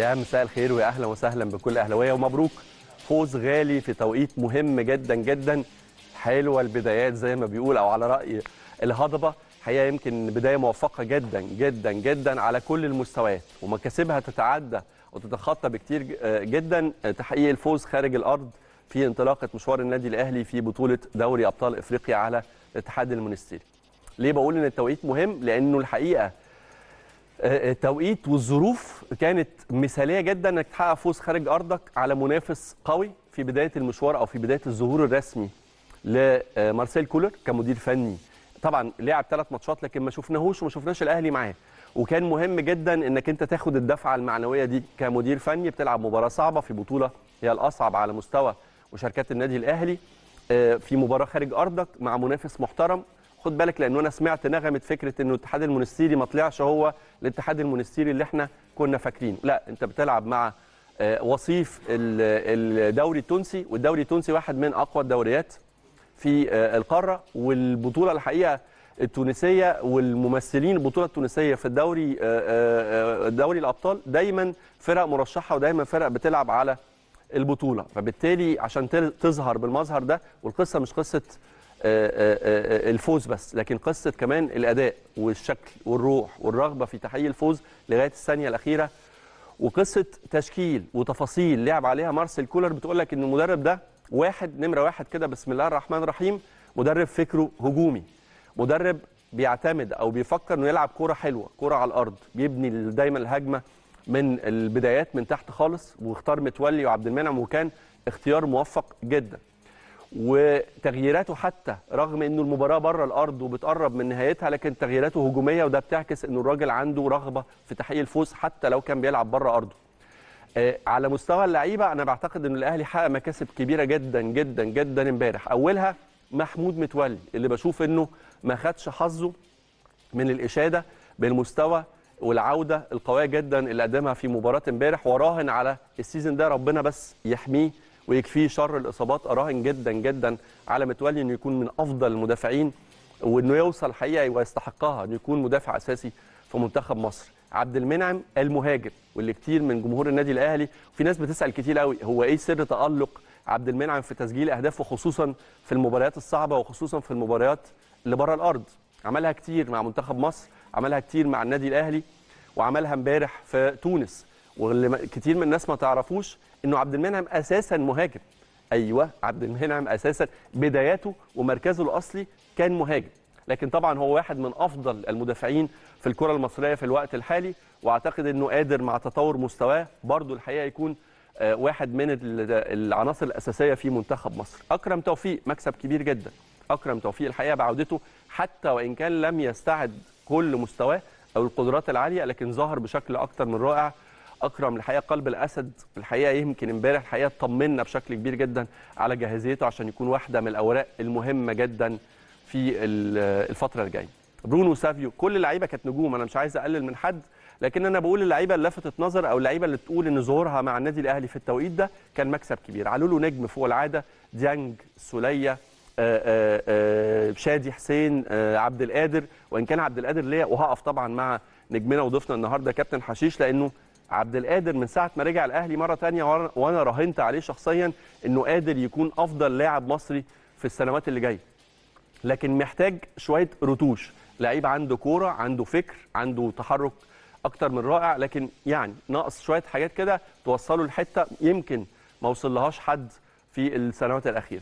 يا مساء الخير ويا اهلا وسهلا بكل اهلاويه ومبروك فوز غالي في توقيت مهم جدا جدا حلوه البدايات زي ما بيقول او على راي الهضبه حقيقه يمكن بدايه موفقه جدا جدا جدا على كل المستويات ومكاسبها تتعدى وتتخطى بكتير آه، جدا آه، تحقيق الفوز خارج الارض في انطلاقه مشوار النادي الاهلي في بطوله دوري ابطال افريقيا على الاتحاد المونستيري. ليه بقول ان التوقيت مهم؟ لانه الحقيقه التوقيت آه، آه، والظروف كانت مثاليه جدا انك تحقق فوز خارج ارضك على منافس قوي في بدايه المشوار او في بدايه الظهور الرسمي لمارسيل كولر كمدير فني طبعا لعب ثلاث ماتشات لكن ما شفناهوش وما شفناش الاهلي معاه وكان مهم جدا انك انت تاخد الدفعه المعنويه دي كمدير فني بتلعب مباراه صعبه في بطوله هي الاصعب على مستوى مشاركات النادي الاهلي آه، في مباراه خارج ارضك مع منافس محترم خد بالك لان انا سمعت نغمه فكره انه الاتحاد المونستيري ما طلعش هو الاتحاد المونستيري اللي احنا كنا فاكرينه لا انت بتلعب مع آه، وصيف الدوري التونسي والدوري التونسي واحد من اقوى الدوريات في آه، القاره والبطوله الحقيقه التونسيه والممثلين البطوله التونسيه في الدوري آه، دوري الابطال دايما فرق مرشحه ودايما فرق بتلعب على البطوله فبالتالي عشان تظهر بالمظهر ده والقصه مش قصه آه، آه، آه، الفوز بس لكن قصه كمان الاداء والشكل والروح والرغبه في تحقيق الفوز لغايه الثانيه الاخيره وقصه تشكيل وتفاصيل لعب عليها مارسيل كولر بتقول لك ان المدرب ده واحد نمره واحد كده بسم الله الرحمن الرحيم مدرب فكره هجومي مدرب بيعتمد او بيفكر انه يلعب كوره حلوه كوره على الارض بيبني دايما الهجمه من البدايات من تحت خالص واختار متولي وعبد المنعم وكان اختيار موفق جدا وتغييراته حتى رغم انه المباراه بره الارض وبتقرب من نهايتها لكن تغييراته هجوميه وده بتعكس انه الراجل عنده رغبه في تحقيق الفوز حتى لو كان بيلعب بره ارضه. آه على مستوى اللعيبه انا بعتقد ان الاهلي حقق مكاسب كبيره جدا جدا جدا امبارح اولها محمود متولي اللي بشوف انه ما خدش حظه من الاشاده بالمستوى والعوده القويه جدا اللي قدمها في مباراه امبارح وراهن على السيزون ده ربنا بس يحميه ويكفيه شر الاصابات اراهن جدا جدا على متولي انه يكون من افضل المدافعين وانه يوصل حقيقه ويستحقها انه يكون مدافع اساسي في منتخب مصر عبد المنعم المهاجم واللي كتير من جمهور النادي الاهلي وفي ناس بتسال كتير قوي هو ايه سر تالق عبد المنعم في تسجيل اهدافه خصوصا في المباريات الصعبه وخصوصا في المباريات اللي بره الارض عملها كتير مع منتخب مصر عملها كتير مع النادي الاهلي وعملها امبارح في تونس واللي كتير من الناس ما تعرفوش انه عبد المنعم اساسا مهاجم ايوه عبد المنعم اساسا بداياته ومركزه الاصلي كان مهاجم لكن طبعا هو واحد من افضل المدافعين في الكره المصريه في الوقت الحالي واعتقد انه قادر مع تطور مستواه برضه الحقيقه يكون آه، واحد من العناصر الاساسيه في منتخب مصر اكرم توفيق مكسب كبير جدا اكرم توفيق الحقيقه بعودته حتى وان كان لم يستعد كل مستواه او القدرات العاليه لكن ظهر بشكل اكثر من رائع اكرم الحقيقه قلب الاسد الحقيقه يمكن امبارح الحقيقه طمنا بشكل كبير جدا على جاهزيته عشان يكون واحده من الاوراق المهمه جدا في الفتره الجايه برونو سافيو كل اللعيبه كانت نجوم انا مش عايز اقلل من حد لكن انا بقول اللعيبه اللي لفتت نظر او اللعيبه اللي تقول ان ظهورها مع النادي الاهلي في التوقيت ده كان مكسب كبير علولو نجم فوق العاده ديانج سوليه آه، آه، آه، شادي حسين عبد القادر وان كان عبد القادر ليا وهقف طبعا مع نجمنا وضيفنا النهارده كابتن حشيش لانه عبد القادر من ساعه ما رجع الاهلي مره ثانيه وانا راهنت عليه شخصيا انه قادر يكون افضل لاعب مصري في السنوات اللي جايه لكن محتاج شويه رتوش لعيب عنده كوره عنده فكر عنده تحرك اكتر من رائع لكن يعني ناقص شويه حاجات كده توصله لحته يمكن ما وصلهاش حد في السنوات الاخيره